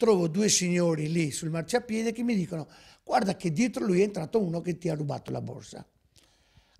trovo due signori lì sul marciapiede che mi dicono guarda che dietro lui è entrato uno che ti ha rubato la borsa.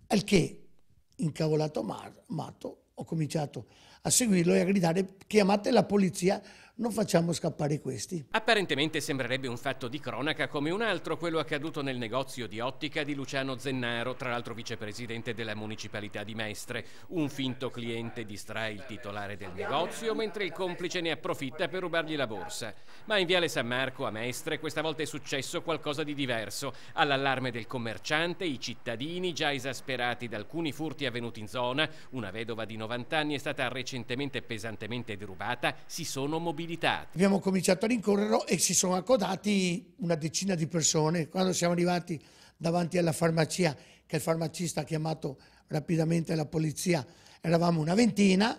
Al che, incavolato matto, ho cominciato a seguirlo e a gridare chiamate la polizia, non facciamo scappare questi. Apparentemente sembrerebbe un fatto di cronaca come un altro, quello accaduto nel negozio di ottica di Luciano Zennaro, tra l'altro vicepresidente della municipalità di Mestre. Un finto cliente distrae il titolare del negozio mentre il complice ne approfitta per rubargli la borsa. Ma in Viale San Marco a Mestre questa volta è successo qualcosa di diverso. All'allarme del commerciante, i cittadini già esasperati da alcuni furti avvenuti in zona, una vedova di 90 90 anni è stata recentemente pesantemente derubata, si sono mobilitati. Abbiamo cominciato a rincorrere e si sono accodati una decina di persone. Quando siamo arrivati davanti alla farmacia, che il farmacista ha chiamato rapidamente la polizia, eravamo una ventina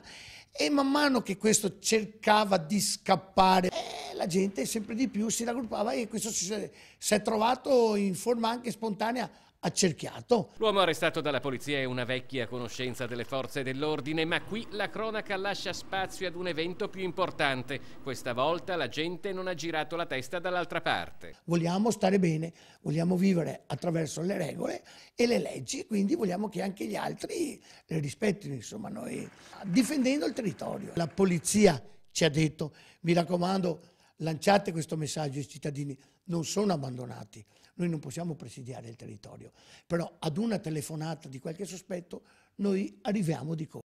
e man mano che questo cercava di scappare la gente sempre di più si raggruppava e questo si è, si è trovato in forma anche spontanea accerchiato. L'uomo arrestato dalla polizia è una vecchia conoscenza delle forze dell'ordine, ma qui la cronaca lascia spazio ad un evento più importante. Questa volta la gente non ha girato la testa dall'altra parte. Vogliamo stare bene, vogliamo vivere attraverso le regole e le leggi, quindi vogliamo che anche gli altri le rispettino, insomma, noi difendendo il territorio. La polizia ci ha detto, mi raccomando, lanciate questo messaggio ai cittadini, non sono abbandonati, noi non possiamo presidiare il territorio, però ad una telefonata di qualche sospetto noi arriviamo di corso.